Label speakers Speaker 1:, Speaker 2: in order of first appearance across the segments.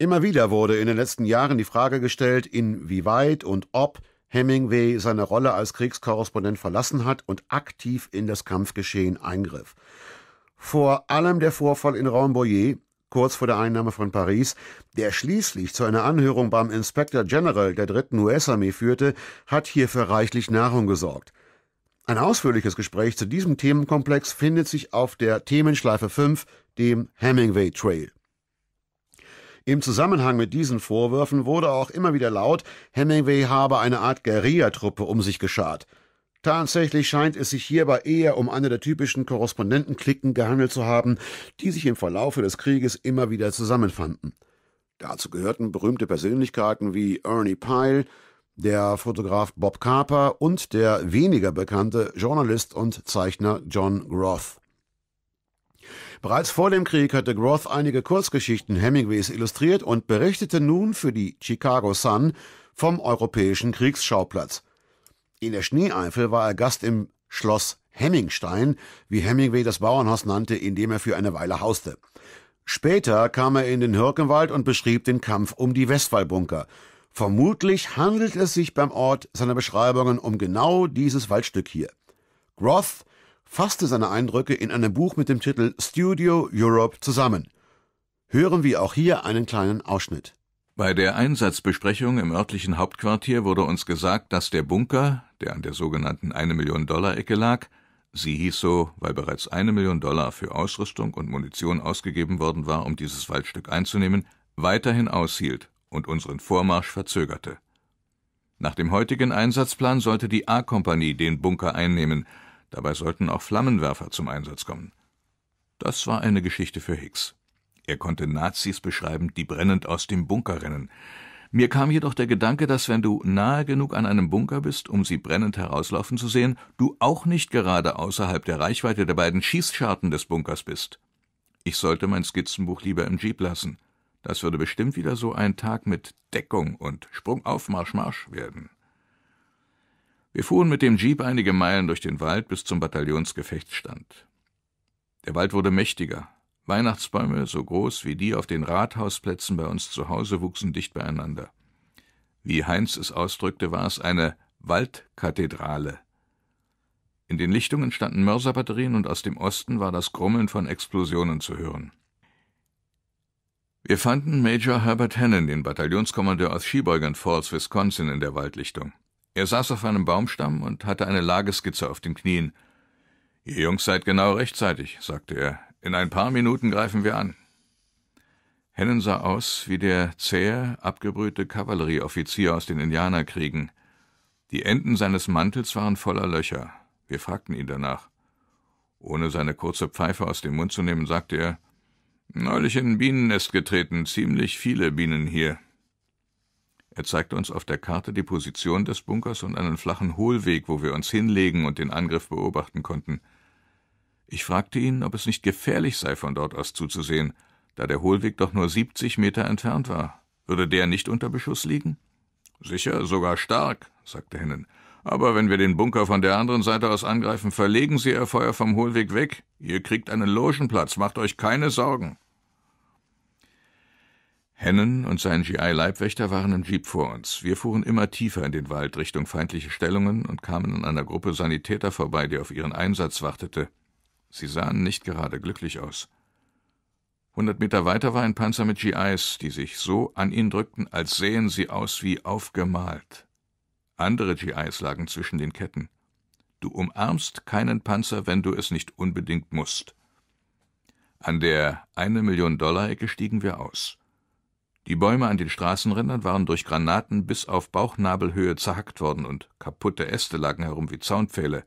Speaker 1: Immer wieder wurde in den letzten Jahren die Frage gestellt, inwieweit und ob Hemingway seine Rolle als Kriegskorrespondent verlassen hat und aktiv in das Kampfgeschehen eingriff. Vor allem der Vorfall in Rambouillet, kurz vor der Einnahme von Paris, der schließlich zu einer Anhörung beim Inspector General der dritten US-Armee führte, hat hierfür reichlich Nahrung gesorgt. Ein ausführliches Gespräch zu diesem Themenkomplex findet sich auf der Themenschleife 5, dem Hemingway Trail. Im Zusammenhang mit diesen Vorwürfen wurde auch immer wieder laut, Hemingway habe eine Art Guerillatruppe um sich geschart. Tatsächlich scheint es sich hierbei eher um eine der typischen Korrespondentenklicken gehandelt zu haben, die sich im Verlaufe des Krieges immer wieder zusammenfanden. Dazu gehörten berühmte Persönlichkeiten wie Ernie Pyle, der Fotograf Bob Carper und der weniger bekannte Journalist und Zeichner John Groth. Bereits vor dem Krieg hatte Groth einige Kurzgeschichten Hemingways illustriert und berichtete nun für die Chicago Sun vom europäischen Kriegsschauplatz. In der Schneeeifel war er Gast im Schloss Hemmingstein, wie Hemingway das Bauernhaus nannte, in dem er für eine Weile hauste. Später kam er in den Hirkenwald und beschrieb den Kampf um die Westwallbunker. Vermutlich handelt es sich beim Ort seiner Beschreibungen um genau dieses Waldstück hier. Groth fasste seine Eindrücke in einem Buch mit dem Titel Studio Europe zusammen. Hören wir auch hier einen kleinen Ausschnitt. Bei
Speaker 2: der Einsatzbesprechung im örtlichen Hauptquartier wurde uns gesagt, dass der Bunker, der an der sogenannten 1 Million Dollar Ecke lag, sie hieß so, weil bereits eine Million Dollar für Ausrüstung und Munition ausgegeben worden war, um dieses Waldstück einzunehmen, weiterhin aushielt und unseren Vormarsch verzögerte. Nach dem heutigen Einsatzplan sollte die A-Kompanie den Bunker einnehmen, Dabei sollten auch Flammenwerfer zum Einsatz kommen. Das war eine Geschichte für Hicks. Er konnte Nazis beschreiben, die brennend aus dem Bunker rennen. Mir kam jedoch der Gedanke, dass wenn du nahe genug an einem Bunker bist, um sie brennend herauslaufen zu sehen, du auch nicht gerade außerhalb der Reichweite der beiden Schießscharten des Bunkers bist. Ich sollte mein Skizzenbuch lieber im Jeep lassen. Das würde bestimmt wieder so ein Tag mit Deckung und Sprung auf Marschmarsch Marsch werden. Wir fuhren mit dem Jeep einige Meilen durch den Wald bis zum Bataillonsgefechtsstand. Der Wald wurde mächtiger. Weihnachtsbäume, so groß wie die auf den Rathausplätzen bei uns zu Hause, wuchsen dicht beieinander. Wie Heinz es ausdrückte, war es eine Waldkathedrale. In den Lichtungen standen Mörserbatterien und aus dem Osten war das Grummeln von Explosionen zu hören. Wir fanden Major Herbert Hennen, den Bataillonskommandeur aus Sheboygan Falls, Wisconsin, in der Waldlichtung. Er saß auf einem Baumstamm und hatte eine Lageskizze auf den Knien. Ihr Jungs seid genau rechtzeitig, sagte er. In ein paar Minuten greifen wir an. Hennen sah aus wie der zähe, abgebrühte Kavallerieoffizier aus den Indianerkriegen. Die Enden seines Mantels waren voller Löcher. Wir fragten ihn danach. Ohne seine kurze Pfeife aus dem Mund zu nehmen, sagte er Neulich in ein Bienennest getreten, ziemlich viele Bienen hier. Er zeigte uns auf der Karte die Position des Bunkers und einen flachen Hohlweg, wo wir uns hinlegen und den Angriff beobachten konnten. Ich fragte ihn, ob es nicht gefährlich sei, von dort aus zuzusehen, da der Hohlweg doch nur 70 Meter entfernt war. Würde der nicht unter Beschuss liegen? Sicher, sogar stark, sagte Hennen. Aber wenn wir den Bunker von der anderen Seite aus angreifen, verlegen Sie Ihr Feuer vom Hohlweg weg. Ihr kriegt einen Logenplatz, macht euch keine Sorgen. Hennen und sein GI-Leibwächter waren im Jeep vor uns. Wir fuhren immer tiefer in den Wald Richtung feindliche Stellungen und kamen an einer Gruppe Sanitäter vorbei, die auf ihren Einsatz wartete. Sie sahen nicht gerade glücklich aus. Hundert Meter weiter war ein Panzer mit GIs, die sich so an ihn drückten, als sähen sie aus wie aufgemalt. Andere GIs lagen zwischen den Ketten. Du umarmst keinen Panzer, wenn du es nicht unbedingt musst. An der eine Million Dollar Ecke stiegen wir aus. Die Bäume an den Straßenrändern waren durch Granaten bis auf Bauchnabelhöhe zerhackt worden und kaputte Äste lagen herum wie Zaunpfähle.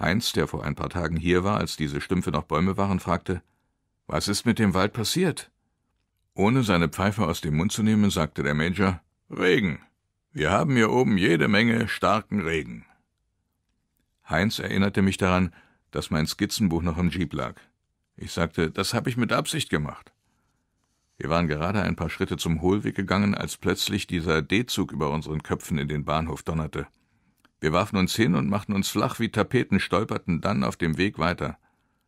Speaker 2: Heinz, der vor ein paar Tagen hier war, als diese Stümpfe noch Bäume waren, fragte: Was ist mit dem Wald passiert? Ohne seine Pfeife aus dem Mund zu nehmen, sagte der Major: Regen. Wir haben hier oben jede Menge starken Regen. Heinz erinnerte mich daran, dass mein Skizzenbuch noch im Jeep lag. Ich sagte, das habe ich mit Absicht gemacht. Wir waren gerade ein paar Schritte zum Hohlweg gegangen, als plötzlich dieser D-Zug über unseren Köpfen in den Bahnhof donnerte. Wir warfen uns hin und machten uns flach wie Tapeten, stolperten dann auf dem Weg weiter.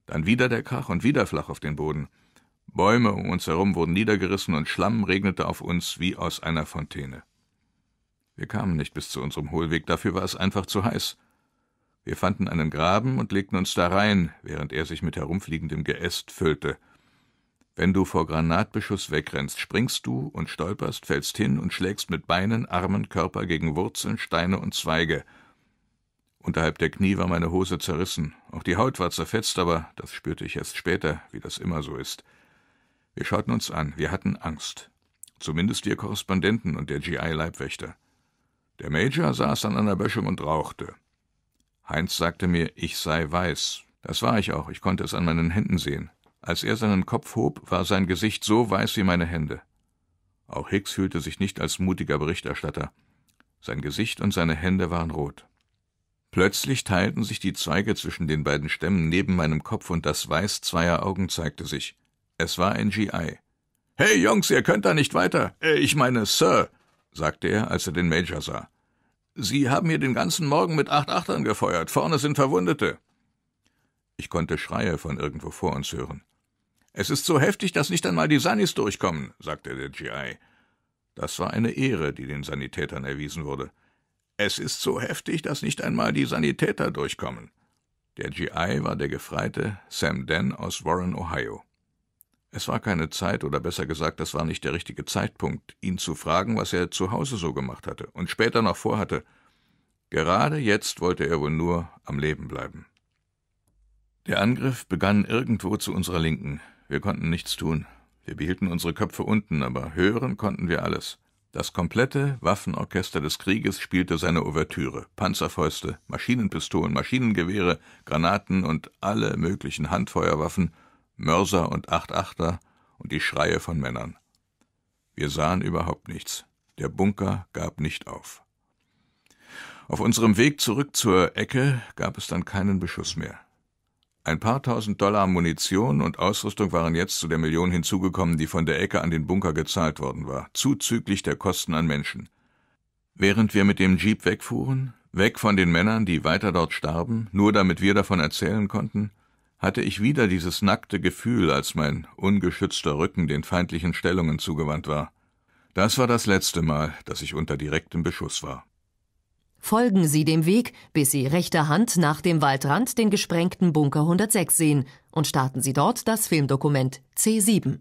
Speaker 2: Dann wieder der Krach und wieder flach auf den Boden. Bäume um uns herum wurden niedergerissen und Schlamm regnete auf uns wie aus einer Fontäne. Wir kamen nicht bis zu unserem Hohlweg, dafür war es einfach zu heiß. Wir fanden einen Graben und legten uns da rein, während er sich mit herumfliegendem Geäst füllte – wenn du vor Granatbeschuss wegrennst, springst du und stolperst, fällst hin und schlägst mit Beinen, Armen, Körper gegen Wurzeln, Steine und Zweige. Unterhalb der Knie war meine Hose zerrissen. Auch die Haut war zerfetzt, aber das spürte ich erst später, wie das immer so ist. Wir schauten uns an. Wir hatten Angst. Zumindest wir Korrespondenten und der GI-Leibwächter. Der Major saß an einer Böschung und rauchte. Heinz sagte mir, ich sei weiß. Das war ich auch. Ich konnte es an meinen Händen sehen. Als er seinen Kopf hob, war sein Gesicht so weiß wie meine Hände. Auch Hicks fühlte sich nicht als mutiger Berichterstatter. Sein Gesicht und seine Hände waren rot. Plötzlich teilten sich die Zweige zwischen den beiden Stämmen neben meinem Kopf und das Weiß zweier Augen zeigte sich. Es war ein GI. Hey Jungs, ihr könnt da nicht weiter. Äh, ich meine, Sir, sagte er, als er den Major sah. Sie haben hier den ganzen Morgen mit acht Achtern gefeuert. Vorne sind Verwundete. Ich konnte Schreie von irgendwo vor uns hören. Es ist so heftig, dass nicht einmal die Sanis durchkommen, sagte der GI. Das war eine Ehre, die den Sanitätern erwiesen wurde. Es ist so heftig, dass nicht einmal die Sanitäter durchkommen. Der GI war der Gefreite Sam Den aus Warren, Ohio. Es war keine Zeit, oder besser gesagt, das war nicht der richtige Zeitpunkt, ihn zu fragen, was er zu Hause so gemacht hatte und später noch vorhatte. Gerade jetzt wollte er wohl nur am Leben bleiben. Der Angriff begann irgendwo zu unserer Linken. Wir konnten nichts tun. Wir behielten unsere Köpfe unten, aber hören konnten wir alles. Das komplette Waffenorchester des Krieges spielte seine Ouvertüre. Panzerfäuste, Maschinenpistolen, Maschinengewehre, Granaten und alle möglichen Handfeuerwaffen, Mörser und Achtachter und die Schreie von Männern. Wir sahen überhaupt nichts. Der Bunker gab nicht auf. Auf unserem Weg zurück zur Ecke gab es dann keinen Beschuss mehr. Ein paar tausend Dollar Munition und Ausrüstung waren jetzt zu der Million hinzugekommen, die von der Ecke an den Bunker gezahlt worden war, zuzüglich der Kosten an Menschen. Während wir mit dem Jeep wegfuhren, weg von den Männern, die weiter dort starben, nur damit wir davon erzählen konnten, hatte ich wieder dieses nackte Gefühl, als mein ungeschützter Rücken den feindlichen Stellungen zugewandt war. Das war das letzte Mal, dass ich unter direktem Beschuss war folgen sie dem Weg, bis sie rechter Hand nach dem Waldrand den gesprengten Bunker 106 sehen und starten sie dort das Filmdokument C7.